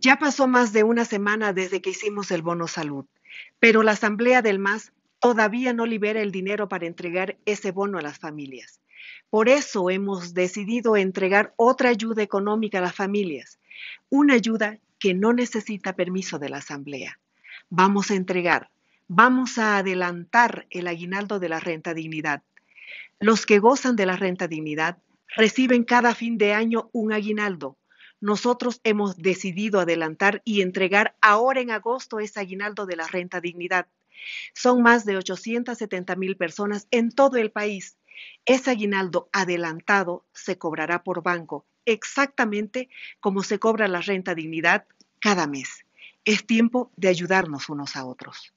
Ya pasó más de una semana desde que hicimos el bono salud, pero la Asamblea del MAS todavía no libera el dinero para entregar ese bono a las familias. Por eso hemos decidido entregar otra ayuda económica a las familias, una ayuda que no necesita permiso de la Asamblea. Vamos a entregar, vamos a adelantar el aguinaldo de la renta dignidad. Los que gozan de la renta dignidad reciben cada fin de año un aguinaldo nosotros hemos decidido adelantar y entregar ahora en agosto ese aguinaldo de la renta dignidad. Son más de 870 mil personas en todo el país. Ese aguinaldo adelantado se cobrará por banco, exactamente como se cobra la renta dignidad cada mes. Es tiempo de ayudarnos unos a otros.